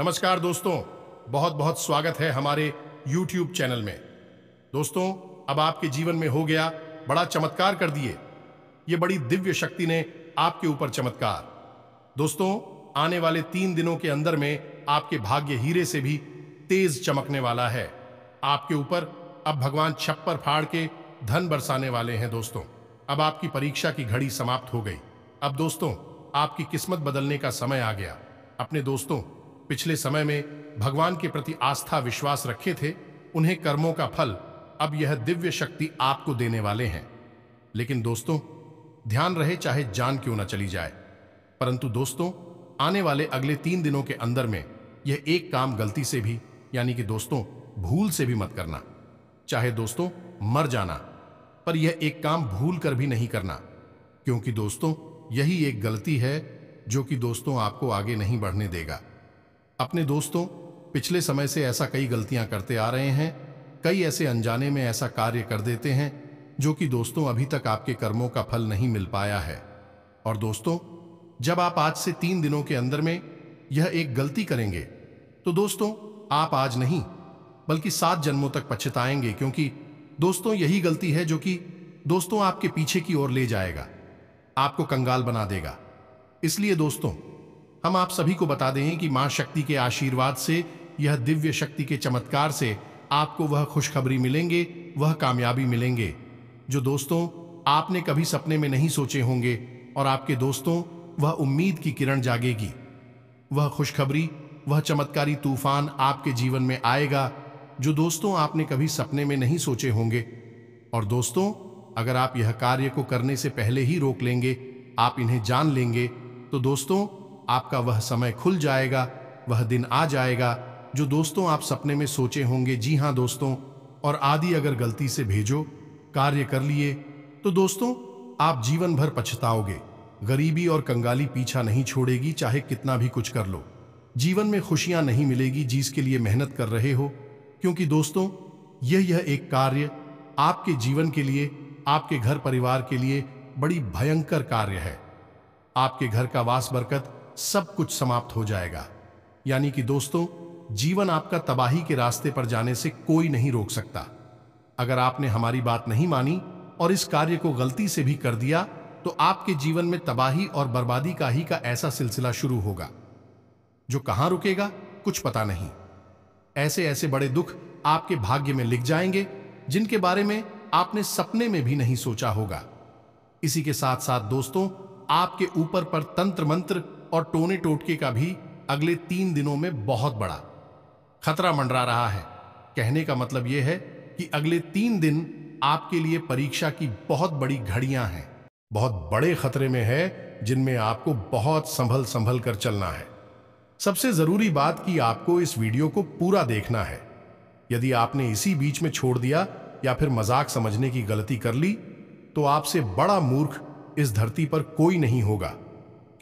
नमस्कार दोस्तों बहुत बहुत स्वागत है हमारे YouTube चैनल में दोस्तों अब आपके जीवन में हो गया बड़ा चमत्कार कर दिए ये बड़ी दिव्य शक्ति ने आपके ऊपर चमत्कार दोस्तों आने वाले तीन दिनों के अंदर में आपके भाग्य हीरे से भी तेज चमकने वाला है आपके ऊपर अब भगवान छप्पर फाड़ के धन बरसाने वाले हैं दोस्तों अब आपकी परीक्षा की घड़ी समाप्त हो गई अब दोस्तों आपकी किस्मत बदलने का समय आ गया अपने दोस्तों पिछले समय में भगवान के प्रति आस्था विश्वास रखे थे उन्हें कर्मों का फल अब यह दिव्य शक्ति आपको देने वाले हैं लेकिन दोस्तों ध्यान रहे चाहे जान क्यों ना चली जाए परंतु दोस्तों आने वाले अगले तीन दिनों के अंदर में यह एक काम गलती से भी यानी कि दोस्तों भूल से भी मत करना चाहे दोस्तों मर जाना पर यह एक काम भूल कर भी नहीं करना क्योंकि दोस्तों यही एक गलती है जो कि दोस्तों आपको आगे नहीं बढ़ने देगा अपने दोस्तों पिछले समय से ऐसा कई गलतियां करते आ रहे हैं कई ऐसे अनजाने में ऐसा कार्य कर देते हैं जो कि दोस्तों अभी तक आपके कर्मों का फल नहीं मिल पाया है और दोस्तों जब आप आज से तीन दिनों के अंदर में यह एक गलती करेंगे तो दोस्तों आप आज नहीं बल्कि सात जन्मों तक पछताएंगे क्योंकि दोस्तों यही गलती है जो कि दोस्तों आपके पीछे की ओर ले जाएगा आपको कंगाल बना देगा इसलिए दोस्तों हम आप सभी को बता दें कि मां शक्ति के आशीर्वाद से यह दिव्य शक्ति के चमत्कार से आपको वह खुशखबरी मिलेंगे वह कामयाबी मिलेंगे जो दोस्तों आपने कभी सपने में नहीं सोचे होंगे और आपके दोस्तों वह उम्मीद की किरण जागेगी वह खुशखबरी वह चमत्कारी तूफान आपके जीवन में आएगा जो दोस्तों आपने कभी सपने में नहीं सोचे होंगे और दोस्तों अगर आप यह कार्य को करने से पहले ही रोक लेंगे आप इन्हें जान लेंगे तो दोस्तों आपका वह समय खुल जाएगा वह दिन आ जाएगा जो दोस्तों आप सपने में सोचे होंगे जी हाँ दोस्तों और आदि अगर गलती से भेजो कार्य कर लिए तो दोस्तों आप जीवन भर पछताओगे गरीबी और कंगाली पीछा नहीं छोड़ेगी चाहे कितना भी कुछ कर लो जीवन में खुशियां नहीं मिलेगी जिसके लिए मेहनत कर रहे हो क्योंकि दोस्तों यह यह एक कार्य आपके जीवन के लिए आपके घर परिवार के लिए बड़ी भयंकर कार्य है आपके घर का वास बरकत सब कुछ समाप्त हो जाएगा यानी कि दोस्तों जीवन आपका तबाही के रास्ते पर जाने से कोई नहीं रोक सकता अगर आपने हमारी बात नहीं मानी और इस कार्य को गलती से भी कर दिया तो आपके जीवन में तबाही और बर्बादी का ही का ऐसा सिलसिला शुरू होगा जो कहां रुकेगा कुछ पता नहीं ऐसे ऐसे बड़े दुख आपके भाग्य में लिख जाएंगे जिनके बारे में आपने सपने में भी नहीं सोचा होगा इसी के साथ साथ दोस्तों आपके ऊपर पर तंत्र मंत्र और टोनी टोटके का भी अगले तीन दिनों में बहुत बड़ा खतरा मंडरा रहा है कहने का मतलब यह है कि अगले तीन दिन आपके लिए परीक्षा की बहुत बड़ी घड़ियां हैं बहुत बड़े खतरे में है जिनमें आपको बहुत संभल संभल कर चलना है सबसे जरूरी बात कि आपको इस वीडियो को पूरा देखना है यदि आपने इसी बीच में छोड़ दिया या फिर मजाक समझने की गलती कर ली तो आपसे बड़ा मूर्ख इस धरती पर कोई नहीं होगा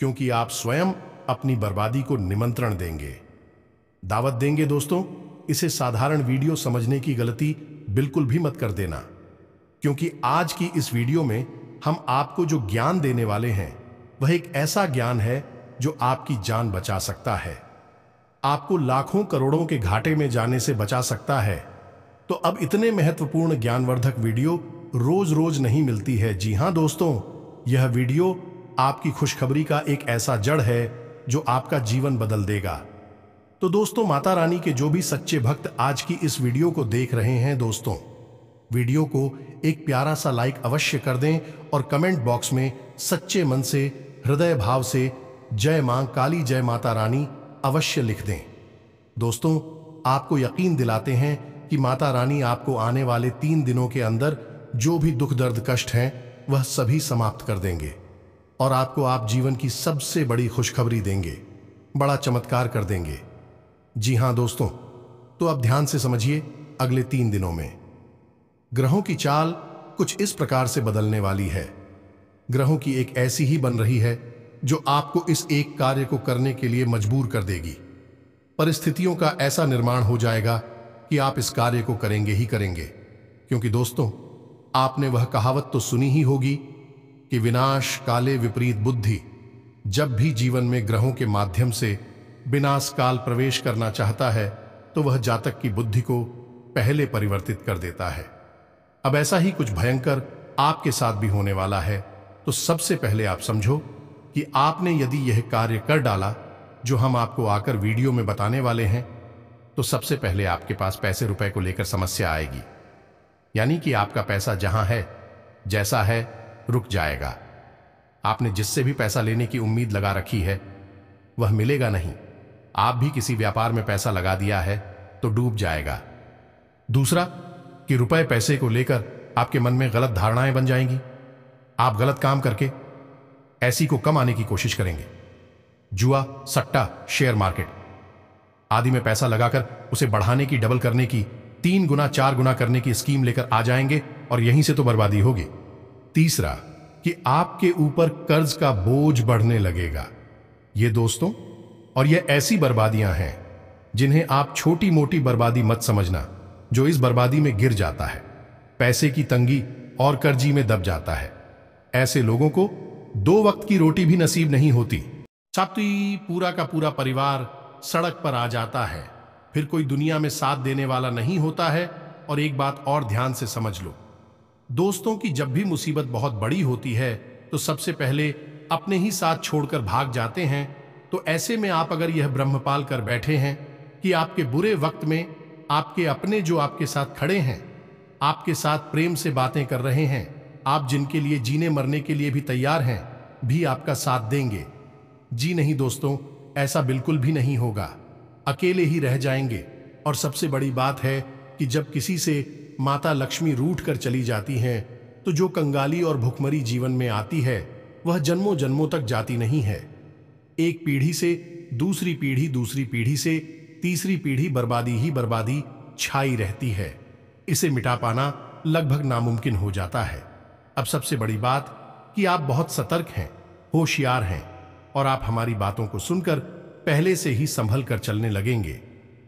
क्योंकि आप स्वयं अपनी बर्बादी को निमंत्रण देंगे दावत देंगे दोस्तों इसे साधारण वीडियो समझने की गलती बिल्कुल भी मत कर देना क्योंकि आज की इस वीडियो में हम आपको जो ज्ञान देने वाले हैं वह एक ऐसा ज्ञान है जो आपकी जान बचा सकता है आपको लाखों करोड़ों के घाटे में जाने से बचा सकता है तो अब इतने महत्वपूर्ण ज्ञानवर्धक वीडियो रोज रोज नहीं मिलती है जी हां दोस्तों यह वीडियो आपकी खुशखबरी का एक ऐसा जड़ है जो आपका जीवन बदल देगा तो दोस्तों माता रानी के जो भी सच्चे भक्त आज की इस वीडियो को देख रहे हैं दोस्तों वीडियो को एक प्यारा सा लाइक अवश्य कर दें और कमेंट बॉक्स में सच्चे मन से हृदय भाव से जय मां काली जय माता रानी अवश्य लिख दें दोस्तों आपको यकीन दिलाते हैं कि माता रानी आपको आने वाले तीन दिनों के अंदर जो भी दुख दर्द कष्ट हैं वह सभी समाप्त कर देंगे और आपको आप जीवन की सबसे बड़ी खुशखबरी देंगे बड़ा चमत्कार कर देंगे जी हां दोस्तों तो अब ध्यान से समझिए अगले तीन दिनों में ग्रहों की चाल कुछ इस प्रकार से बदलने वाली है ग्रहों की एक ऐसी ही बन रही है जो आपको इस एक कार्य को करने के लिए मजबूर कर देगी परिस्थितियों का ऐसा निर्माण हो जाएगा कि आप इस कार्य को करेंगे ही करेंगे क्योंकि दोस्तों आपने वह कहावत तो सुनी ही होगी कि विनाश काले विपरीत बुद्धि जब भी जीवन में ग्रहों के माध्यम से विनाश काल प्रवेश करना चाहता है तो वह जातक की बुद्धि को पहले परिवर्तित कर देता है अब ऐसा ही कुछ भयंकर आपके साथ भी होने वाला है तो सबसे पहले आप समझो कि आपने यदि यह कार्य कर डाला जो हम आपको आकर वीडियो में बताने वाले हैं तो सबसे पहले आपके पास पैसे रुपए को लेकर समस्या आएगी यानी कि आपका पैसा जहां है जैसा है रुक जाएगा आपने जिससे भी पैसा लेने की उम्मीद लगा रखी है वह मिलेगा नहीं आप भी किसी व्यापार में पैसा लगा दिया है तो डूब जाएगा दूसरा कि रुपए पैसे को लेकर आपके मन में गलत धारणाएं बन जाएंगी आप गलत काम करके ऐसी को कमाने की कोशिश करेंगे जुआ सट्टा शेयर मार्केट आदि में पैसा लगाकर उसे बढ़ाने की डबल करने की तीन गुना चार गुना करने की स्कीम लेकर आ जाएंगे और यहीं से तो बर्बादी होगी तीसरा कि आपके ऊपर कर्ज का बोझ बढ़ने लगेगा ये दोस्तों और ये ऐसी बर्बादियां हैं जिन्हें आप छोटी मोटी बर्बादी मत समझना जो इस बर्बादी में गिर जाता है पैसे की तंगी और कर्जी में दब जाता है ऐसे लोगों को दो वक्त की रोटी भी नसीब नहीं होती छापती पूरा का पूरा परिवार सड़क पर आ जाता है फिर कोई दुनिया में साथ देने वाला नहीं होता है और एक बात और ध्यान से समझ लो दोस्तों की जब भी मुसीबत बहुत बड़ी होती है तो सबसे पहले अपने ही साथ छोड़कर भाग जाते हैं तो ऐसे में आप अगर यह ब्रह्मपाल कर बैठे हैं कि आपके बुरे वक्त में आपके अपने जो आपके साथ खड़े हैं आपके साथ प्रेम से बातें कर रहे हैं आप जिनके लिए जीने मरने के लिए भी तैयार हैं भी आपका साथ देंगे जी नहीं दोस्तों ऐसा बिल्कुल भी नहीं होगा अकेले ही रह जाएंगे और सबसे बड़ी बात है कि जब किसी से माता लक्ष्मी रूठ कर चली जाती हैं तो जो कंगाली और भुखमरी जीवन में आती है वह जन्मों जन्मों तक जाती नहीं है एक पीढ़ी से दूसरी पीढ़ी दूसरी पीढ़ी से तीसरी पीढ़ी बर्बादी ही बर्बादी छाई रहती है इसे मिटा पाना लगभग नामुमकिन हो जाता है अब सबसे बड़ी बात कि आप बहुत सतर्क हैं होशियार हैं और आप हमारी बातों को सुनकर पहले से ही संभल कर चलने लगेंगे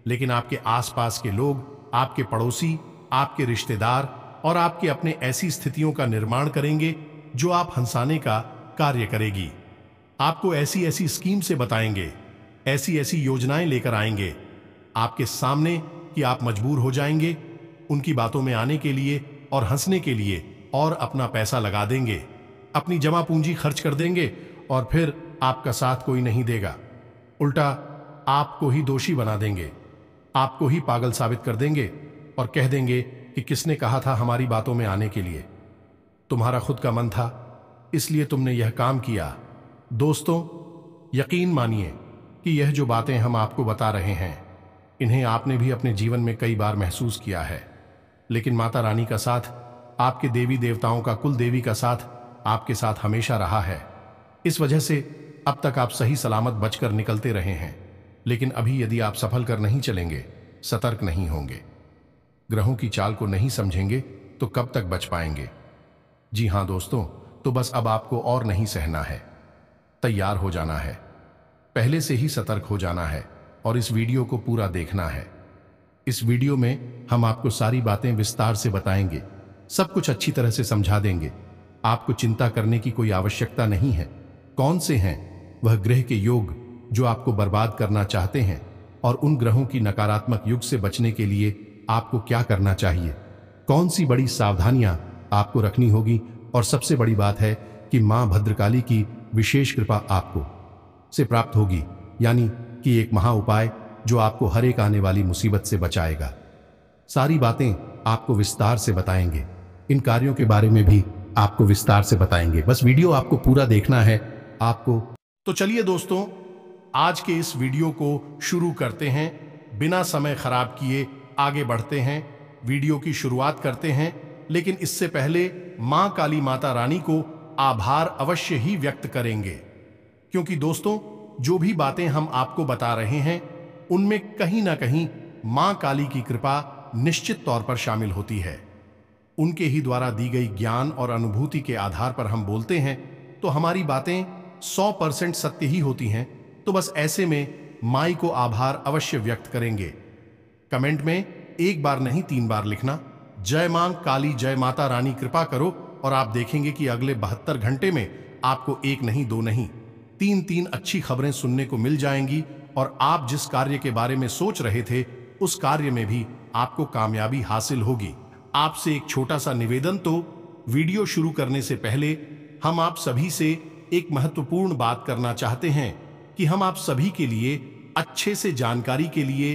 लेकिन आपके आसपास के लोग आपके पड़ोसी आपके रिश्तेदार और आपके अपने ऐसी स्थितियों का निर्माण करेंगे जो आप हंसाने का कार्य करेगी आपको ऐसी ऐसी स्कीम से बताएंगे ऐसी ऐसी योजनाएं लेकर आएंगे आपके सामने कि आप मजबूर हो जाएंगे उनकी बातों में आने के लिए और हंसने के लिए और अपना पैसा लगा देंगे अपनी जमा पूंजी खर्च कर देंगे और फिर आपका साथ कोई नहीं देगा उल्टा आपको ही दोषी बना देंगे आपको ही पागल साबित कर देंगे और कह देंगे कि किसने कहा था हमारी बातों में आने के लिए तुम्हारा खुद का मन था इसलिए तुमने यह काम किया दोस्तों यकीन मानिए कि यह जो बातें हम आपको बता रहे हैं इन्हें आपने भी अपने जीवन में कई बार महसूस किया है लेकिन माता रानी का साथ आपके देवी देवताओं का कुल देवी का साथ आपके साथ हमेशा रहा है इस वजह से अब तक आप सही सलामत बचकर निकलते रहे हैं लेकिन अभी यदि आप सफल कर नहीं चलेंगे सतर्क नहीं होंगे ग्रहों की चाल को नहीं समझेंगे तो कब तक बच पाएंगे जी हां दोस्तों तो बस अब आपको और नहीं सहना है तैयार हो जाना है पहले से ही सतर्क हो जाना है और इस वीडियो को पूरा देखना है इस वीडियो में हम आपको सारी बातें विस्तार से बताएंगे सब कुछ अच्छी तरह से समझा देंगे आपको चिंता करने की कोई आवश्यकता नहीं है कौन से हैं वह ग्रह के योग जो आपको बर्बाद करना चाहते हैं और उन ग्रहों की नकारात्मक युग से बचने के लिए आपको क्या करना चाहिए कौन सी बड़ी सावधानियां आपको रखनी होगी और सबसे बड़ी बात है कि मां भद्रकाली की विशेष कृपा आपको से प्राप्त होगी यानी कि एक महा उपाय जो आपको हर एक आने वाली मुसीबत से बचाएगा सारी बातें आपको विस्तार से बताएंगे इन कार्यों के बारे में भी आपको विस्तार से बताएंगे बस वीडियो आपको पूरा देखना है आपको तो चलिए दोस्तों आज के इस वीडियो को शुरू करते हैं बिना समय खराब किए आगे बढ़ते हैं वीडियो की शुरुआत करते हैं लेकिन इससे पहले माँ काली माता रानी को आभार अवश्य ही व्यक्त करेंगे क्योंकि दोस्तों जो भी बातें हम आपको बता रहे हैं उनमें कहीं ना कहीं माँ काली की कृपा निश्चित तौर पर शामिल होती है उनके ही द्वारा दी गई ज्ञान और अनुभूति के आधार पर हम बोलते हैं तो हमारी बातें 100 परसेंट सत्य ही होती हैं तो बस ऐसे में माई को आभार अवश्य व्यक्त करेंगे कमेंट में एक बार नहीं तीन बार लिखना जय मां काली जय माता रानी कृपा करो और आप देखेंगे कि अगले बहत्तर घंटे में आपको एक नहीं दो नहीं तीन तीन अच्छी खबरें सुनने को मिल जाएंगी और आप जिस कार्य के बारे में सोच रहे थे उस कार्य में भी आपको कामयाबी हासिल होगी आपसे एक छोटा सा निवेदन तो वीडियो शुरू करने से पहले हम आप सभी से एक महत्वपूर्ण बात करना चाहते हैं कि हम आप सभी के लिए अच्छे से जानकारी के लिए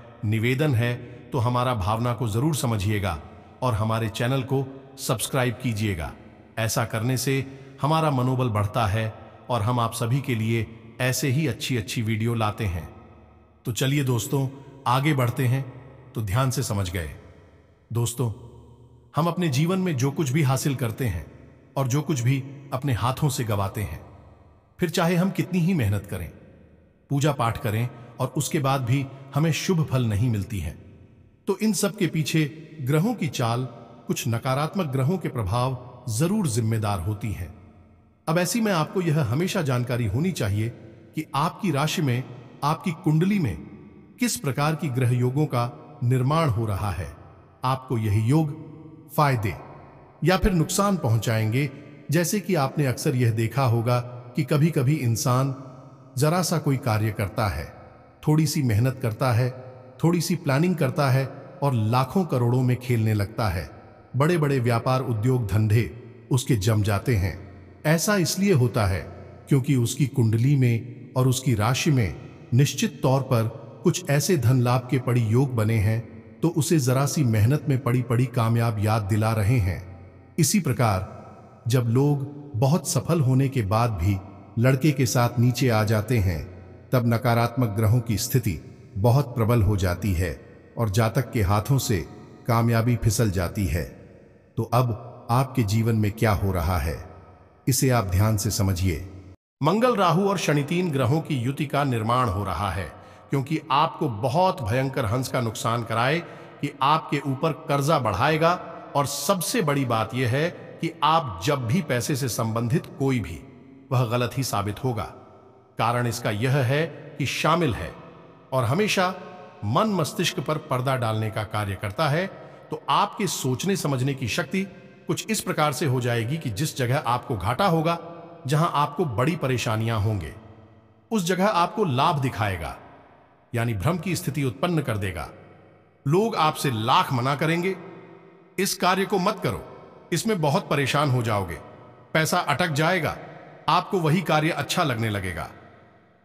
निवेदन है तो हमारा भावना को जरूर समझिएगा और हमारे चैनल को सब्सक्राइब कीजिएगा ऐसा करने से हमारा मनोबल बढ़ता है और हम आप सभी के लिए ऐसे ही अच्छी अच्छी वीडियो लाते हैं तो चलिए दोस्तों आगे बढ़ते हैं तो ध्यान से समझ गए दोस्तों हम अपने जीवन में जो कुछ भी हासिल करते हैं और जो कुछ भी अपने हाथों से गवाते हैं फिर चाहे हम कितनी ही मेहनत करें पूजा पाठ करें और उसके बाद भी हमें शुभ फल नहीं मिलती है तो इन सब के पीछे ग्रहों की चाल कुछ नकारात्मक ग्रहों के प्रभाव जरूर जिम्मेदार होती है अब ऐसी में आपको यह हमेशा जानकारी होनी चाहिए कि आपकी राशि में आपकी कुंडली में किस प्रकार की ग्रह योगों का निर्माण हो रहा है आपको यह योग फायदे या फिर नुकसान पहुंचाएंगे जैसे कि आपने अक्सर यह देखा होगा कि कभी कभी इंसान जरा सा कोई कार्य करता है थोड़ी सी मेहनत करता है थोड़ी सी प्लानिंग करता है और लाखों करोड़ों में खेलने लगता है बड़े बड़े व्यापार उद्योग धंधे उसके जम जाते हैं ऐसा इसलिए होता है क्योंकि उसकी कुंडली में और उसकी राशि में निश्चित तौर पर कुछ ऐसे धन लाभ के पड़ी योग बने हैं तो उसे जरा सी मेहनत में पड़ी पड़ी कामयाब याद दिला रहे हैं इसी प्रकार जब लोग बहुत सफल होने के बाद भी लड़के के साथ नीचे आ जाते हैं तब नकारात्मक ग्रहों की स्थिति बहुत प्रबल हो जाती है और जातक के हाथों से कामयाबी फिसल जाती है तो अब आपके जीवन में क्या हो रहा है इसे आप ध्यान से समझिए मंगल राहु और शनि तीन ग्रहों की युति का निर्माण हो रहा है क्योंकि आपको बहुत भयंकर हंस का नुकसान कराए कि आपके ऊपर कर्जा बढ़ाएगा और सबसे बड़ी बात यह है कि आप जब भी पैसे से संबंधित कोई भी वह गलत ही साबित होगा कारण इसका यह है कि शामिल है और हमेशा मन मस्तिष्क पर पर्दा डालने का कार्य करता है तो आपके सोचने समझने की शक्ति कुछ इस प्रकार से हो जाएगी कि जिस जगह आपको घाटा होगा जहां आपको बड़ी परेशानियां होंगे उस जगह आपको लाभ दिखाएगा यानी भ्रम की स्थिति उत्पन्न कर देगा लोग आपसे लाख मना करेंगे इस कार्य को मत करो इसमें बहुत परेशान हो जाओगे पैसा अटक जाएगा आपको वही कार्य अच्छा लगने लगेगा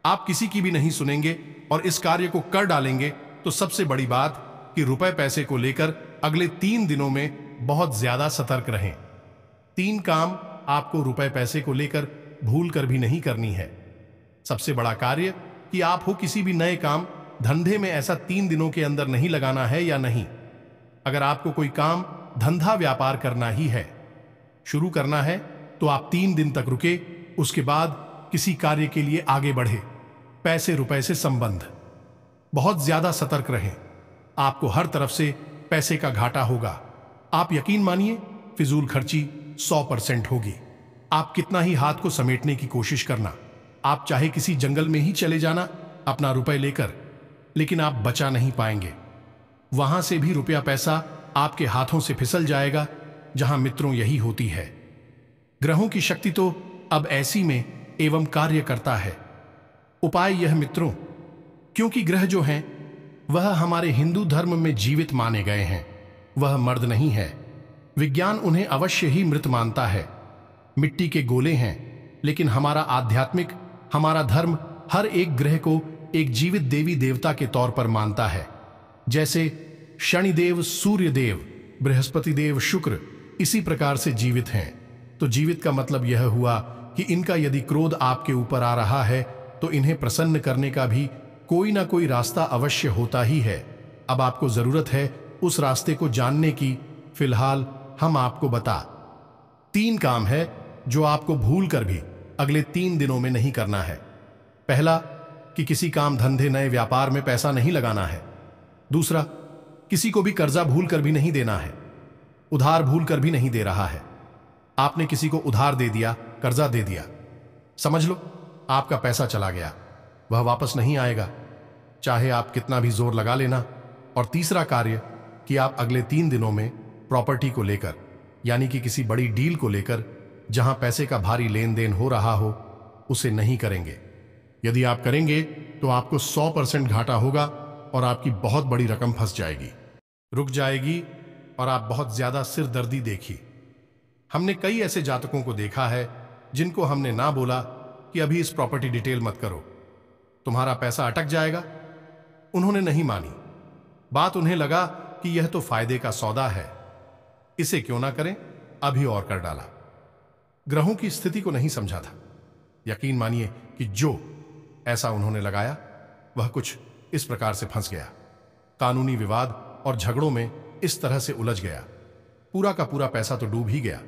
आप किसी की भी नहीं सुनेंगे और इस कार्य को कर डालेंगे तो सबसे बड़ी बात कि रुपए पैसे को लेकर अगले तीन दिनों में बहुत ज्यादा सतर्क रहें तीन काम आपको रुपए पैसे को लेकर भूल कर भी नहीं करनी है सबसे बड़ा कार्य कि आप हो किसी भी नए काम धंधे में ऐसा तीन दिनों के अंदर नहीं लगाना है या नहीं अगर आपको कोई काम धंधा व्यापार करना ही है शुरू करना है तो आप तीन दिन तक रुके उसके बाद किसी कार्य के लिए आगे बढ़े पैसे रुपए से संबंध बहुत ज्यादा सतर्क रहें आपको हर तरफ से पैसे का घाटा होगा आप यकीन मानिए फिजूल खर्ची 100 परसेंट होगी आप कितना ही हाथ को समेटने की कोशिश करना आप चाहे किसी जंगल में ही चले जाना अपना रुपए लेकर लेकिन आप बचा नहीं पाएंगे वहां से भी रुपया पैसा आपके हाथों से फिसल जाएगा जहां मित्रों यही होती है ग्रहों की शक्ति तो अब ऐसी में एवं कार्य करता है उपाय यह मित्रों क्योंकि ग्रह जो हैं वह हमारे हिंदू धर्म में जीवित माने गए हैं वह मर्द नहीं है विज्ञान उन्हें अवश्य ही मृत मानता है मिट्टी के गोले हैं लेकिन हमारा आध्यात्मिक हमारा धर्म हर एक ग्रह को एक जीवित देवी देवता के तौर पर मानता है जैसे शनिदेव सूर्यदेव बृहस्पति देव शुक्र इसी प्रकार से जीवित हैं तो जीवित का मतलब यह हुआ कि इनका यदि क्रोध आपके ऊपर आ रहा है तो इन्हें प्रसन्न करने का भी कोई ना कोई रास्ता अवश्य होता ही है अब आपको जरूरत है उस रास्ते को जानने की फिलहाल हम आपको बता तीन काम है जो आपको भूल कर भी अगले तीन दिनों में नहीं करना है पहला कि किसी काम धंधे नए व्यापार में पैसा नहीं लगाना है दूसरा किसी को भी कर्जा भूल कर भी नहीं देना है उधार भूल कर भी नहीं दे रहा है आपने किसी को उधार दे दिया कर्जा दे दिया समझ लो आपका पैसा चला गया वह वापस नहीं आएगा चाहे आप कितना भी जोर लगा लेना और तीसरा कार्य कि आप अगले तीन दिनों में प्रॉपर्टी को लेकर यानी कि किसी बड़ी डील को लेकर जहां पैसे का भारी लेन देन हो रहा हो उसे नहीं करेंगे यदि आप करेंगे तो आपको 100 परसेंट घाटा होगा और आपकी बहुत बड़ी रकम फंस जाएगी रुक जाएगी और आप बहुत ज्यादा सिरदर्दी देखी हमने कई ऐसे जातकों को देखा है जिनको हमने ना बोला कि अभी इस प्रॉपर्टी डिटेल मत करो तुम्हारा पैसा अटक जाएगा उन्होंने नहीं मानी बात उन्हें लगा कि यह तो फायदे का सौदा है इसे क्यों ना करें अभी और कर डाला ग्रहों की स्थिति को नहीं समझा था यकीन मानिए कि जो ऐसा उन्होंने लगाया वह कुछ इस प्रकार से फंस गया कानूनी विवाद और झगड़ों में इस तरह से उलझ गया पूरा का पूरा पैसा तो डूब ही गया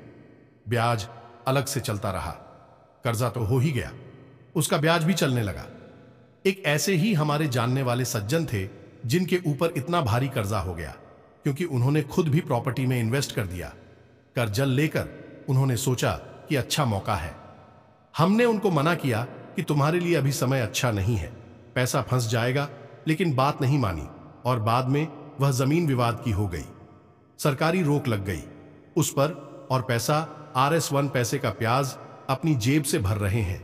ब्याज अलग से चलता रहा कर्जा तो हो ही गया उसका ब्याज भी चलने लगा एक ऐसे ही हमारे जानने वाले सज्जन थे जिनके ऊपर इतना भारी कर्जा हो गया क्योंकि उन्होंने खुद भी प्रॉपर्टी में इन्वेस्ट कर दिया कर्जल लेकर उन्होंने सोचा कि अच्छा मौका है हमने उनको मना किया कि तुम्हारे लिए अभी समय अच्छा नहीं है पैसा फंस जाएगा लेकिन बात नहीं मानी और बाद में वह जमीन विवाद की हो गई सरकारी रोक लग गई उस पर और पैसा आर एस वन पैसे का प्याज अपनी जेब से भर रहे हैं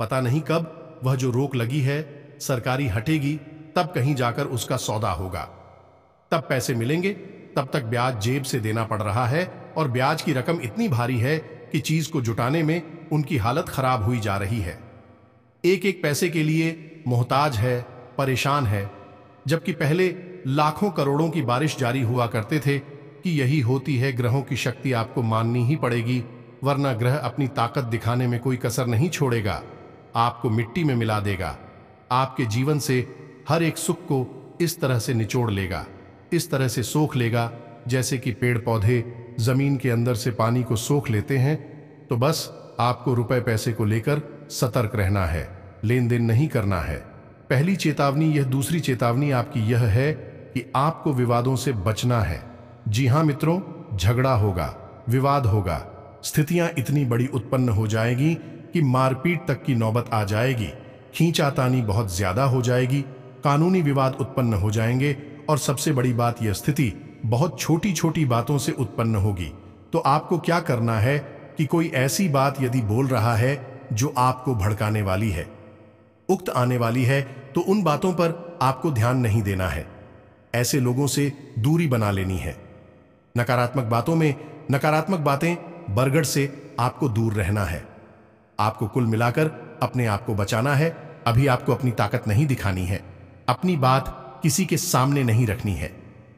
पता नहीं कब वह जो रोक लगी है सरकारी हटेगी तब कहीं जाकर उसका सौदा होगा तब पैसे मिलेंगे तब तक ब्याज जेब से देना पड़ रहा है और ब्याज की रकम इतनी भारी है कि चीज को जुटाने में उनकी हालत खराब हुई जा रही है एक एक पैसे के लिए मोहताज है परेशान है जबकि पहले लाखों करोड़ों की बारिश जारी हुआ करते थे कि यही होती है ग्रहों की शक्ति आपको माननी ही पड़ेगी वरना ग्रह अपनी ताकत दिखाने में कोई कसर नहीं छोड़ेगा आपको मिट्टी में मिला देगा आपके जीवन से हर एक सुख को इस तरह से निचोड़ लेगा इस तरह से सोख लेगा जैसे कि पेड़ पौधे जमीन के अंदर से पानी को सोख लेते हैं तो बस आपको रुपए पैसे को लेकर सतर्क रहना है लेन देन नहीं करना है पहली चेतावनी यह दूसरी चेतावनी आपकी यह है कि आपको विवादों से बचना है जी हां मित्रों झगड़ा होगा विवाद होगा स्थितियां इतनी बड़ी उत्पन्न हो जाएगी कि मारपीट तक की नौबत आ जाएगी खींचातानी बहुत ज्यादा हो जाएगी कानूनी विवाद उत्पन्न हो जाएंगे और सबसे बड़ी बात यह स्थिति बहुत छोटी छोटी बातों से उत्पन्न होगी तो आपको क्या करना है कि कोई ऐसी बात यदि बोल रहा है जो आपको भड़काने वाली है उक्त आने वाली है तो उन बातों पर आपको ध्यान नहीं देना है ऐसे लोगों से दूरी बना लेनी है नकारात्मक बातों में नकारात्मक बातें बरगढ़ से आपको दूर रहना है आपको कुल मिलाकर अपने आप को बचाना है अभी आपको अपनी ताकत नहीं दिखानी है अपनी बात किसी के सामने नहीं रखनी है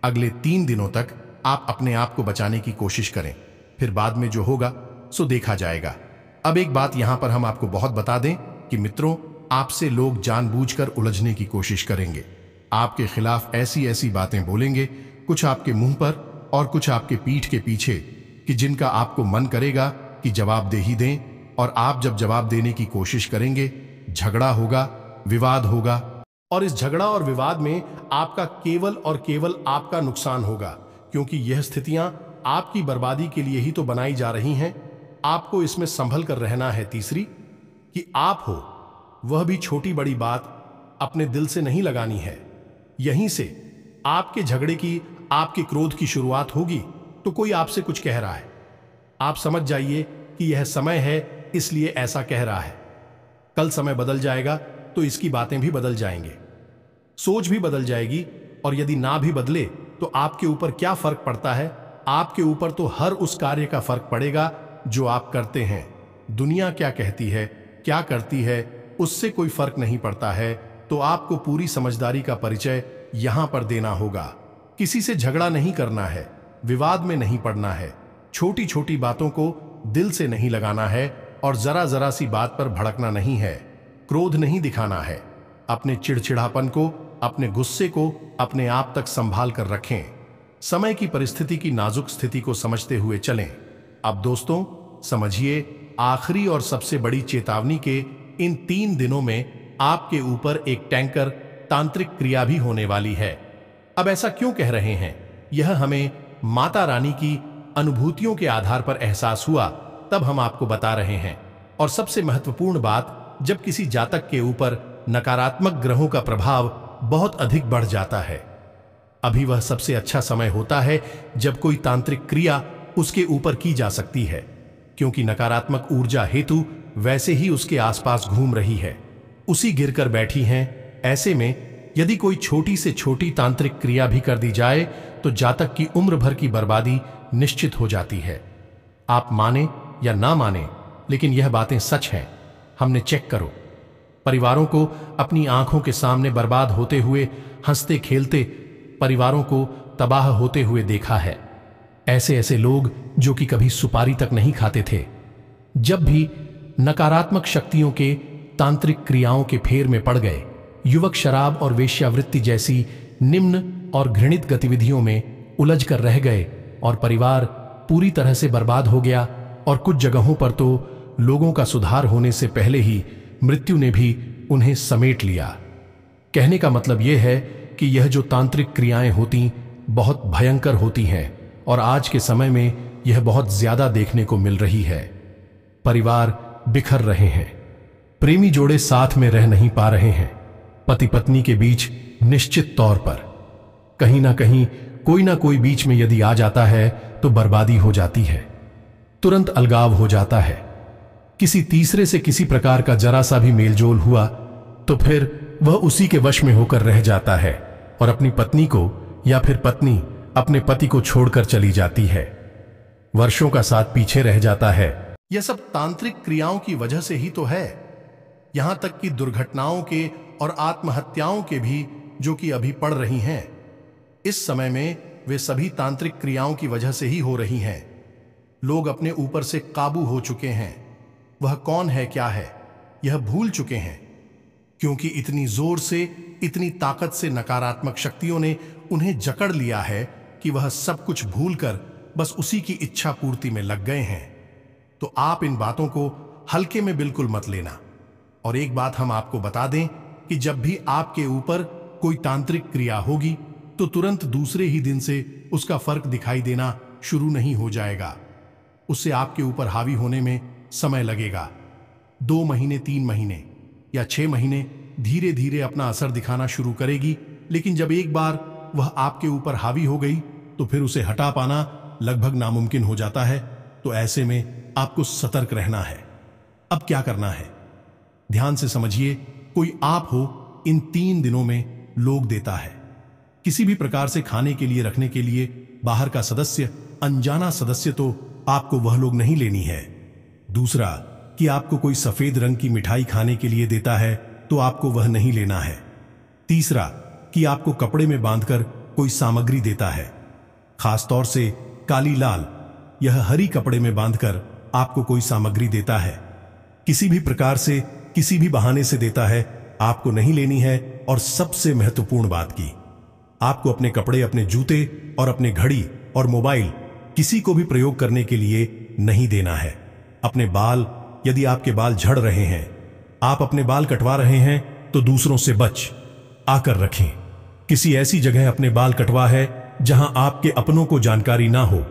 अगले तीन दिनों तक आप अपने आप को बचाने की कोशिश करें फिर बाद में जो होगा सो देखा जाएगा अब एक बात यहां पर हम आपको बहुत बता दें कि मित्रों आपसे लोग जानबूझकर उलझने की कोशिश करेंगे आपके खिलाफ ऐसी ऐसी बातें बोलेंगे कुछ आपके मुंह पर और कुछ आपके पीठ के पीछे कि जिनका आपको मन करेगा कि जवाब दे ही दें और आप जब जवाब देने की कोशिश करेंगे झगड़ा होगा विवाद होगा और इस झगड़ा और विवाद में आपका केवल और केवल आपका नुकसान होगा क्योंकि यह स्थितियां आपकी बर्बादी के लिए ही तो बनाई जा रही हैं आपको इसमें संभल कर रहना है तीसरी कि आप हो वह भी छोटी बड़ी बात अपने दिल से नहीं लगानी है यहीं से आपके झगड़े की आपके क्रोध की शुरुआत होगी तो कोई आपसे कुछ कह रहा है आप समझ जाइए कि यह समय है इसलिए ऐसा कह रहा है कल समय बदल जाएगा तो इसकी बातें भी बदल जाएंगे सोच भी बदल जाएगी और यदि ना भी बदले तो आपके ऊपर क्या फर्क पड़ता है आपके ऊपर तो हर उस कार्य का फर्क पड़ेगा जो आप करते हैं दुनिया क्या कहती है क्या करती है उससे कोई फर्क नहीं पड़ता है तो आपको पूरी समझदारी का परिचय यहां पर देना होगा किसी से झगड़ा नहीं करना है विवाद में नहीं पड़ना है छोटी छोटी बातों को दिल से नहीं लगाना है और जरा जरा सी बात पर भड़कना नहीं है क्रोध नहीं दिखाना है अपने चिड़चिड़ापन को अपने गुस्से को अपने आप तक संभाल कर रखें समय की परिस्थिति की नाजुक स्थिति को समझते हुए चलें अब दोस्तों समझिए आखिरी और सबसे बड़ी चेतावनी के इन तीन दिनों में आपके ऊपर एक टैंकर तांत्रिक क्रिया भी होने वाली है अब ऐसा क्यों कह रहे हैं यह हमें माता रानी की अनुभूतियों के आधार पर एहसास हुआ तब हम आपको बता रहे हैं और सबसे महत्वपूर्ण बात जब किसी जातक के ऊपर नकारात्मक ग्रहों का प्रभाव बहुत अधिक बढ़ जाता है अभी वह सबसे अच्छा समय होता है जब कोई तांत्रिक क्रिया उसके ऊपर की जा सकती है क्योंकि नकारात्मक ऊर्जा हेतु वैसे ही उसके आसपास घूम रही है उसी गिरकर बैठी हैं ऐसे में यदि कोई छोटी से छोटी तांत्रिक क्रिया भी कर दी जाए तो जातक की उम्र भर की बर्बादी निश्चित हो जाती है आप माने या ना माने लेकिन यह बातें सच हैं हमने चेक करो परिवारों को अपनी आंखों के सामने बर्बाद होते हुए हंसते खेलते परिवारों को तबाह होते हुए देखा है ऐसे ऐसे लोग जो कि कभी सुपारी तक नहीं खाते थे जब भी नकारात्मक शक्तियों के तांत्रिक क्रियाओं के फेर में पड़ गए युवक शराब और वेश्यावृत्ति जैसी निम्न और घृणित गतिविधियों में उलझ कर रह गए और परिवार पूरी तरह से बर्बाद हो गया और कुछ जगहों पर तो लोगों का सुधार होने से पहले ही मृत्यु ने भी उन्हें समेट लिया कहने का मतलब यह है कि यह जो तांत्रिक क्रियाएं होती बहुत भयंकर होती हैं और आज के समय में यह बहुत ज्यादा देखने को मिल रही है परिवार बिखर रहे हैं प्रेमी जोड़े साथ में रह नहीं पा रहे हैं पति पत्नी के बीच निश्चित तौर पर कहीं ना कहीं कोई ना कोई बीच में यदि आ जाता है तो बर्बादी हो जाती है तुरंत अलगाव हो जाता है किसी तीसरे से किसी प्रकार का जरा सा भी मेलजोल हुआ तो फिर वह उसी के वश में होकर रह जाता है और अपनी पत्नी को या फिर पत्नी अपने पति को छोड़कर चली जाती है वर्षों का साथ पीछे रह जाता है यह सब तांत्रिक क्रियाओं की वजह से ही तो है यहां तक कि दुर्घटनाओं के और आत्महत्याओं के भी जो कि अभी पड़ रही हैं इस समय में वे सभी तांत्रिक क्रियाओं की वजह से ही हो रही हैं लोग अपने ऊपर से काबू हो चुके हैं वह कौन है क्या है यह भूल चुके हैं क्योंकि इतनी जोर से इतनी ताकत से नकारात्मक शक्तियों ने उन्हें जकड़ लिया है कि वह सब कुछ भूलकर बस उसी की इच्छा पूर्ति में लग गए हैं तो आप इन बातों को हल्के में बिल्कुल मत लेना और एक बात हम आपको बता दें कि जब भी आपके ऊपर कोई तांत्रिक क्रिया होगी तो तुरंत दूसरे ही दिन से उसका फर्क दिखाई देना शुरू नहीं हो जाएगा उससे आपके ऊपर हावी होने में समय लगेगा दो महीने तीन महीने या छह महीने धीरे धीरे अपना असर दिखाना शुरू करेगी लेकिन जब एक बार वह आपके ऊपर हावी हो गई तो फिर उसे हटा पाना लगभग नामुमकिन हो जाता है तो ऐसे में आपको सतर्क रहना है अब क्या करना है ध्यान से समझिए कोई आप हो इन तीन दिनों में लोग देता है किसी भी प्रकार से खाने के लिए रखने के लिए बाहर का सदस्य अनजाना सदस्य तो आपको वह लोग नहीं लेनी है दूसरा कि आपको कोई सफेद रंग की मिठाई खाने के लिए देता है तो आपको वह नहीं लेना है तीसरा कि आपको कपड़े में बांधकर कोई सामग्री देता है खासतौर से काली लाल यह हरी कपड़े में बांधकर आपको कोई सामग्री देता है किसी भी प्रकार से किसी भी बहाने से देता है आपको नहीं लेनी है और सबसे महत्वपूर्ण बात की आपको अपने कपड़े अपने जूते और अपने घड़ी और मोबाइल किसी को भी प्रयोग करने के लिए नहीं देना है अपने बाल यदि आपके बाल झड़ रहे हैं आप अपने बाल कटवा रहे हैं तो दूसरों से बच आकर रखें किसी ऐसी जगह अपने बाल कटवा है जहां आपके अपनों को जानकारी ना हो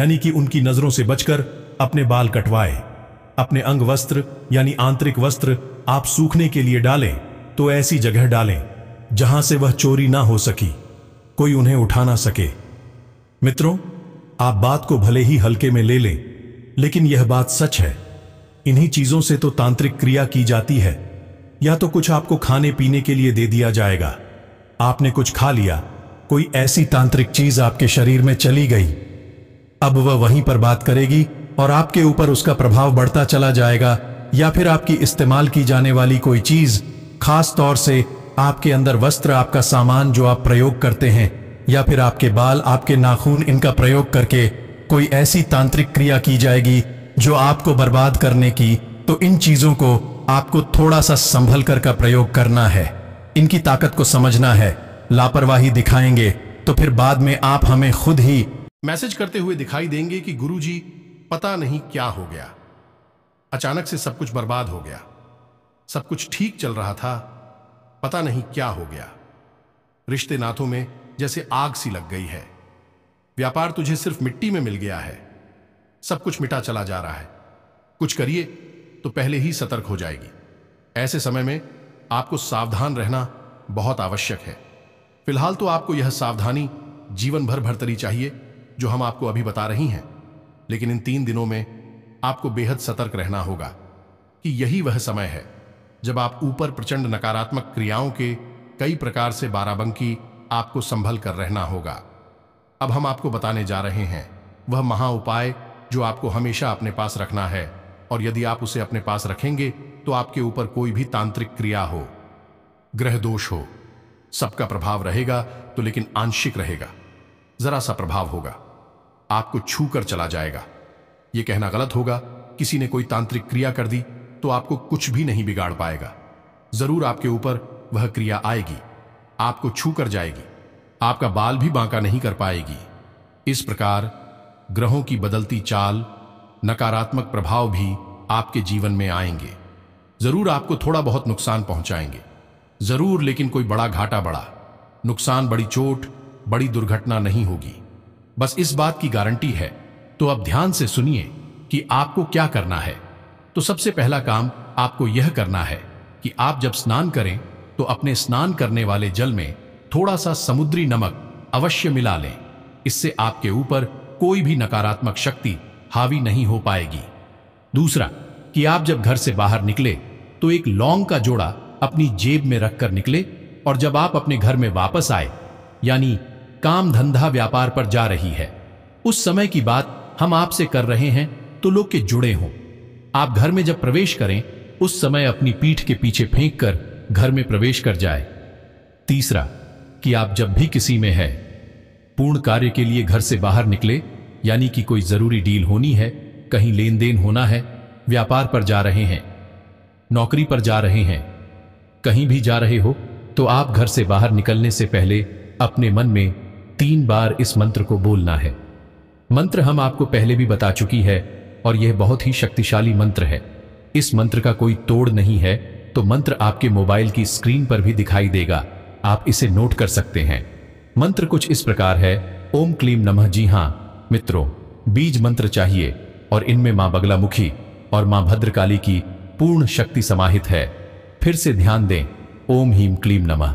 यानी कि उनकी नजरों से बचकर अपने बाल कटवाएं अपने अंग वस्त्र यानी आंतरिक वस्त्र आप सूखने के लिए डालें तो ऐसी जगह डालें जहां से वह चोरी ना हो सकी कोई उन्हें उठा ना सके मित्रों आप बात को भले ही हल्के में ले लें लेकिन यह बात सच है इन्हीं चीजों से तो तांत्रिक क्रिया की जाती है या तो कुछ आपको खाने पीने के लिए दे दिया जाएगा आपने कुछ खा लिया कोई ऐसी तांत्रिक चीज आपके शरीर में चली गई अब वह वहीं पर बात करेगी और आपके ऊपर उसका प्रभाव बढ़ता चला जाएगा या फिर आपकी इस्तेमाल की जाने वाली कोई चीज खास तौर से आपके अंदर वस्त्र आपका सामान जो आप प्रयोग करते हैं या फिर आपके बाल आपके नाखून इनका प्रयोग करके कोई ऐसी तांत्रिक क्रिया की जाएगी जो आपको बर्बाद करने की तो इन चीजों को आपको थोड़ा सा संभल कर का प्रयोग करना है इनकी ताकत को समझना है लापरवाही दिखाएंगे तो फिर बाद में आप हमें खुद ही मैसेज करते हुए दिखाई देंगे कि गुरुजी पता नहीं क्या हो गया अचानक से सब कुछ बर्बाद हो गया सब कुछ ठीक चल रहा था पता नहीं क्या हो गया रिश्ते नाथों में जैसे आग सी लग गई है व्यापार तुझे सिर्फ मिट्टी में मिल गया है सब कुछ मिटा चला जा रहा है कुछ करिए तो पहले ही सतर्क हो जाएगी ऐसे समय में आपको सावधान रहना बहुत आवश्यक है फिलहाल तो आपको यह सावधानी जीवन भर भरतरी चाहिए जो हम आपको अभी बता रही हैं लेकिन इन तीन दिनों में आपको बेहद सतर्क रहना होगा कि यही वह समय है जब आप ऊपर प्रचंड नकारात्मक क्रियाओं के कई प्रकार से बाराबंकी आपको संभल कर रहना होगा अब हम आपको बताने जा रहे हैं वह महा उपाय जो आपको हमेशा अपने पास रखना है और यदि आप उसे अपने पास रखेंगे तो आपके ऊपर कोई भी तांत्रिक क्रिया हो ग्रह दोष हो सबका प्रभाव रहेगा तो लेकिन आंशिक रहेगा जरा सा प्रभाव होगा आपको छू कर चला जाएगा यह कहना गलत होगा किसी ने कोई तांत्रिक क्रिया कर दी तो आपको कुछ भी नहीं बिगाड़ पाएगा जरूर आपके ऊपर वह क्रिया आएगी आपको छू कर जाएगी आपका बाल भी बांका नहीं कर पाएगी इस प्रकार ग्रहों की बदलती चाल नकारात्मक प्रभाव भी आपके जीवन में आएंगे जरूर आपको थोड़ा बहुत नुकसान पहुंचाएंगे जरूर लेकिन कोई बड़ा घाटा बड़ा नुकसान बड़ी चोट बड़ी दुर्घटना नहीं होगी बस इस बात की गारंटी है तो अब ध्यान से सुनिए कि आपको क्या करना है तो सबसे पहला काम आपको यह करना है कि आप जब स्नान करें तो अपने स्नान करने वाले जल में थोड़ा सा समुद्री नमक अवश्य मिला लें इससे आपके ऊपर कोई भी नकारात्मक शक्ति हावी नहीं हो पाएगी दूसरा कि आप जब घर से बाहर निकले तो एक लौंग का जोड़ा अपनी जेब में रखकर निकले और जब आप अपने घर में वापस आए यानी काम धंधा व्यापार पर जा रही है उस समय की बात हम आपसे कर रहे हैं तो लोग के जुड़े हों आप घर में जब प्रवेश करें उस समय अपनी पीठ के पीछे फेंक कर घर में प्रवेश कर जाए तीसरा कि आप जब भी किसी में है पूर्ण कार्य के लिए घर से बाहर निकले यानी कि कोई जरूरी डील होनी है कहीं लेन देन होना है व्यापार पर जा रहे हैं नौकरी पर जा रहे हैं कहीं भी जा रहे हो तो आप घर से बाहर निकलने से पहले अपने मन में तीन बार इस मंत्र को बोलना है मंत्र हम आपको पहले भी बता चुकी है और यह बहुत ही शक्तिशाली मंत्र है इस मंत्र का कोई तोड़ नहीं है तो मंत्र आपके मोबाइल की स्क्रीन पर भी दिखाई देगा आप इसे नोट कर सकते हैं मंत्र कुछ इस प्रकार है ओम क्लीम नमः जी हां मित्रों बीज मंत्र चाहिए और इनमें मां बगलामुखी और मां भद्रकाली की पूर्ण शक्ति समाहित है फिर से ध्यान दें ओम हीम क्लीम नमः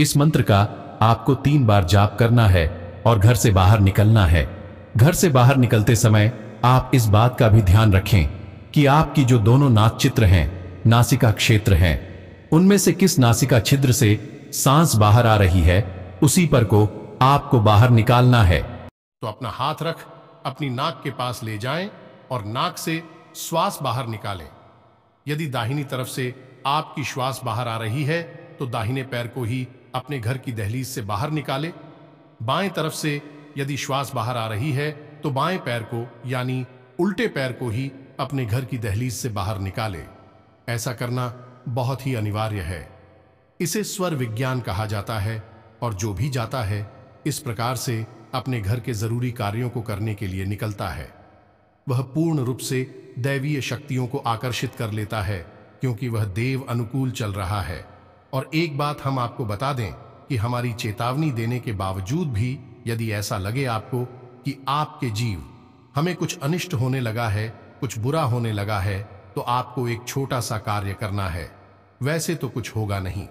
इस मंत्र का आपको तीन बार जाप करना है और घर से बाहर निकलना है घर से बाहर निकलते समय आप इस बात का भी ध्यान रखें कि आपकी जो दोनों नाक चित्र हैं नासिका क्षेत्र हैं उनमें से किस नासिका छिद्र से सांस बाहर आ रही है उसी पर को आपको बाहर निकालना है तो अपना हाथ रख अपनी नाक के पास ले जाएं और नाक से श्वास बाहर निकालें यदि दाहिनी तरफ से आपकी श्वास बाहर आ रही है तो दाहिने पैर को ही अपने घर की दहलीज से बाहर निकाले बाएं तरफ से यदि श्वास बाहर आ रही है तो बाएं पैर को यानी उल्टे पैर को ही अपने घर की दहलीज से बाहर निकाले ऐसा करना बहुत ही अनिवार्य है इसे स्वर विज्ञान कहा जाता है और जो भी जाता है इस प्रकार से अपने घर के जरूरी कार्यों को करने के लिए निकलता है वह पूर्ण रूप से दैवीय शक्तियों को आकर्षित कर लेता है क्योंकि वह देव अनुकूल चल रहा है और एक बात हम आपको बता दें कि हमारी चेतावनी देने के बावजूद भी यदि ऐसा लगे आपको कि आपके जीव हमें कुछ अनिष्ट होने लगा है कुछ बुरा होने लगा है तो आपको एक छोटा सा कार्य करना है वैसे तो कुछ होगा नहीं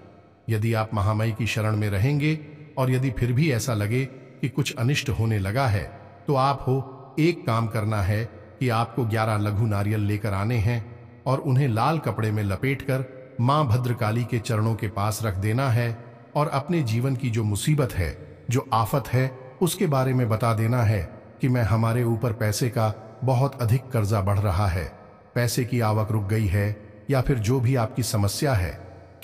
यदि आप महामई की शरण में रहेंगे और यदि फिर भी ऐसा लगे कि कुछ अनिष्ट होने लगा है तो आप हो एक काम करना है कि आपको ग्यारह लघु नारियल लेकर आने हैं और उन्हें लाल कपड़े में लपेट कर मां भद्रकाली के चरणों के पास रख देना है और अपने जीवन की जो मुसीबत है जो आफत है उसके बारे में बता देना है कि मैं हमारे ऊपर पैसे का बहुत अधिक कर्जा बढ़ रहा है पैसे की आवक रुक गई है या फिर जो भी आपकी समस्या है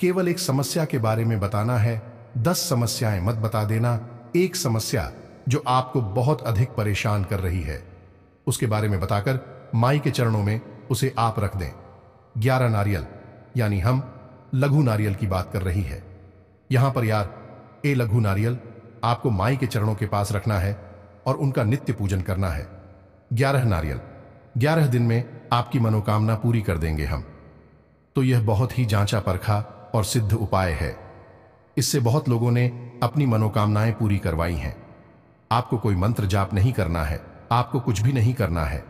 केवल एक समस्या के बारे में बताना है दस समस्याएं मत बता देना एक समस्या जो आपको बहुत अधिक परेशान कर रही है उसके बारे में बताकर माई के चरणों में उसे आप रख दें ग्यारह नारियल यानी हम लघु नारियल की बात कर रही है यहां पर यार ए लघु नारियल आपको माई के चरणों के पास रखना है और उनका नित्य पूजन करना है ग्यारह नारियल ग्यारह दिन में आपकी मनोकामना पूरी कर देंगे हम तो यह बहुत ही जांचा परखा और सिद्ध उपाय है इससे बहुत लोगों ने अपनी मनोकामनाएं पूरी करवाई हैं आपको कोई मंत्र जाप नहीं करना है आपको कुछ भी नहीं करना है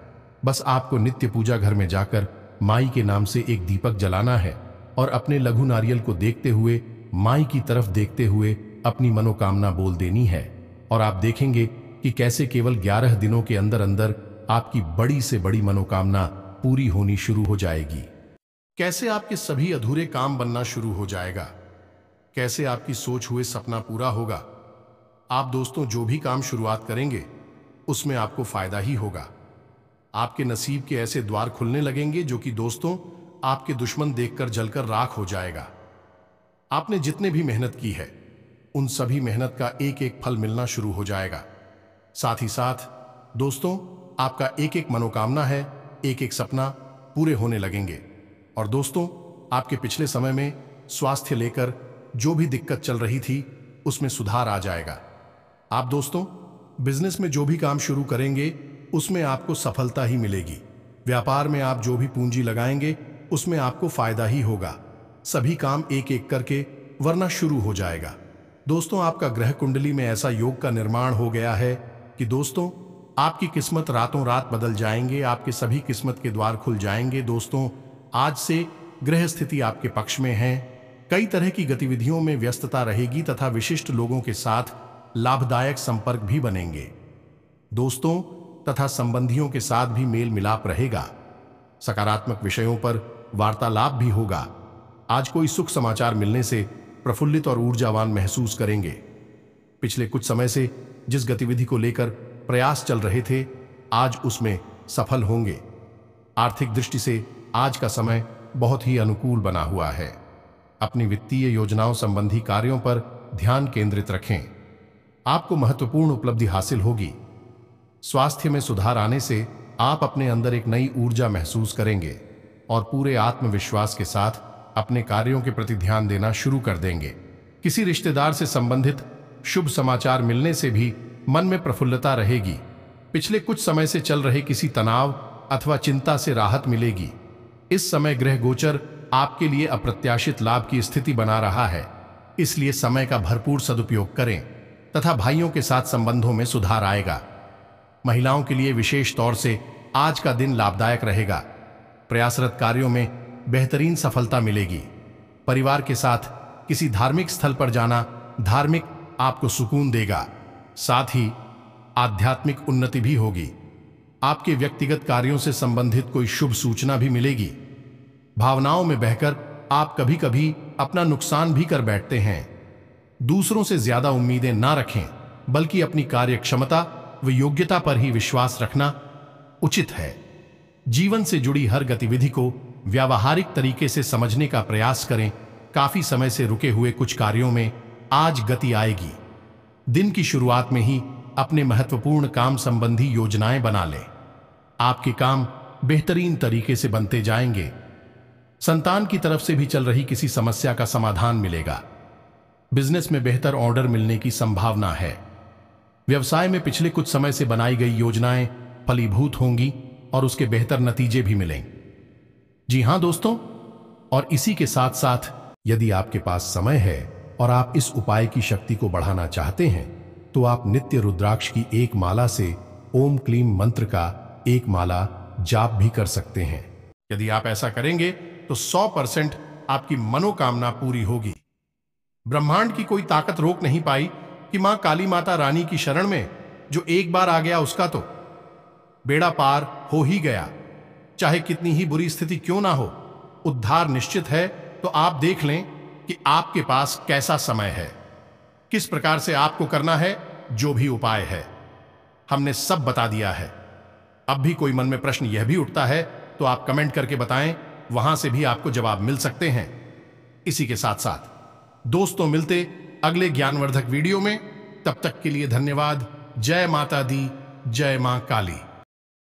बस आपको नित्य पूजा घर में जाकर माई के नाम से एक दीपक जलाना है और अपने लघु नारियल को देखते हुए माई की तरफ देखते हुए अपनी मनोकामना बोल देनी है और आप देखेंगे कि कैसे केवल ग्यारह दिनों के अंदर अंदर आपकी बड़ी से बड़ी मनोकामना पूरी होनी शुरू हो जाएगी कैसे आपके सभी अधूरे काम बनना शुरू हो जाएगा कैसे आपकी सोच हुए सपना पूरा होगा आप दोस्तों जो भी काम शुरुआत करेंगे उसमें आपको फायदा ही होगा आपके नसीब के ऐसे द्वार खुलने लगेंगे जो कि दोस्तों आपके दुश्मन देखकर जलकर राख हो जाएगा आपने जितने भी मेहनत की है उन सभी मेहनत का एक एक फल मिलना शुरू हो जाएगा साथ ही साथ दोस्तों आपका एक एक मनोकामना है एक एक सपना पूरे होने लगेंगे और दोस्तों आपके पिछले समय में स्वास्थ्य लेकर जो भी दिक्कत चल रही थी उसमें सुधार आ जाएगा आप दोस्तों बिजनेस में जो भी काम शुरू करेंगे उसमें आपको सफलता ही मिलेगी व्यापार में आप जो भी पूंजी लगाएंगे उसमें आपको फायदा ही होगा सभी काम एक एक करके वरना शुरू हो जाएगा दोस्तों आपका ग्रह कुंडली में ऐसा योग का निर्माण हो गया है कि दोस्तों आपकी किस्मत रातों रात बदल जाएंगे आपके सभी किस्मत के द्वार खुल जाएंगे दोस्तों आज से ग्रह स्थिति आपके पक्ष में है कई तरह की गतिविधियों में व्यस्तता रहेगी तथा विशिष्ट लोगों के साथ लाभदायक संपर्क भी बनेंगे दोस्तों तथा संबंधियों के साथ भी मेल मिलाप रहेगा सकारात्मक विषयों पर वार्तालाप भी होगा आज कोई सुख समाचार मिलने से प्रफुल्लित और ऊर्जावान महसूस करेंगे पिछले कुछ समय से जिस गतिविधि को लेकर प्रयास चल रहे थे आज उसमें सफल होंगे आर्थिक दृष्टि से आज का समय बहुत ही अनुकूल बना हुआ है अपनी वित्तीय योजनाओं संबंधी कार्यों पर ध्यान केंद्रित रखें आपको महत्वपूर्ण उपलब्धि हासिल होगी स्वास्थ्य में सुधार आने से आप अपने अंदर एक नई ऊर्जा महसूस करेंगे और पूरे आत्मविश्वास के साथ अपने कार्यों के प्रति ध्यान देना शुरू कर देंगे किसी रिश्तेदार से संबंधित शुभ समाचार मिलने से भी मन में प्रफुल्लता रहेगी पिछले कुछ समय से चल रहे किसी तनाव अथवा चिंता से राहत मिलेगी इस समय ग्रह गोचर आपके लिए अप्रत्याशित लाभ की स्थिति बना रहा है इसलिए समय का भरपूर सदुपयोग करें तथा भाइयों के साथ संबंधों में सुधार आएगा महिलाओं के लिए विशेष तौर से आज का दिन लाभदायक रहेगा प्रयासरत कार्यों में बेहतरीन सफलता मिलेगी परिवार के साथ किसी धार्मिक स्थल पर जाना धार्मिक आपको सुकून देगा साथ ही आध्यात्मिक उन्नति भी होगी आपके व्यक्तिगत कार्यों से संबंधित कोई शुभ सूचना भी मिलेगी भावनाओं में बहकर आप कभी कभी अपना नुकसान भी कर बैठते हैं दूसरों से ज्यादा उम्मीदें ना रखें बल्कि अपनी कार्य क्षमता व योग्यता पर ही विश्वास रखना उचित है जीवन से जुड़ी हर गतिविधि को व्यावहारिक तरीके से समझने का प्रयास करें काफी समय से रुके हुए कुछ कार्यों में आज गति आएगी दिन की शुरुआत में ही अपने महत्वपूर्ण काम संबंधी योजनाएं बना लें आपके काम बेहतरीन तरीके से बनते जाएंगे संतान की तरफ से भी चल रही किसी समस्या का समाधान मिलेगा बिजनेस में बेहतर ऑर्डर मिलने की संभावना है व्यवसाय में पिछले कुछ समय से बनाई गई योजनाएं फलीभूत होंगी और उसके बेहतर नतीजे भी मिलेंगे जी हां दोस्तों और इसी के साथ साथ यदि आपके पास समय है और आप इस उपाय की शक्ति को बढ़ाना चाहते हैं तो आप नित्य रुद्राक्ष की एक माला से ओम क्लीम मंत्र का एक माला जाप भी कर सकते हैं यदि आप ऐसा करेंगे तो 100 परसेंट आपकी मनोकामना पूरी होगी ब्रह्मांड की कोई ताकत रोक नहीं पाई कि मां काली माता रानी की शरण में जो एक बार आ गया उसका तो बेड़ा पार हो ही गया चाहे कितनी ही बुरी स्थिति क्यों ना हो उद्धार निश्चित है तो आप देख लें कि आपके पास कैसा समय है किस प्रकार से आपको करना है जो भी उपाय है हमने सब बता दिया है अब भी कोई मन में प्रश्न यह भी उठता है तो आप कमेंट करके बताएं वहां से भी आपको जवाब मिल सकते हैं इसी के साथ साथ दोस्तों मिलते अगले ज्ञानवर्धक वीडियो में तब तक के लिए धन्यवाद जय माता दी जय मां काली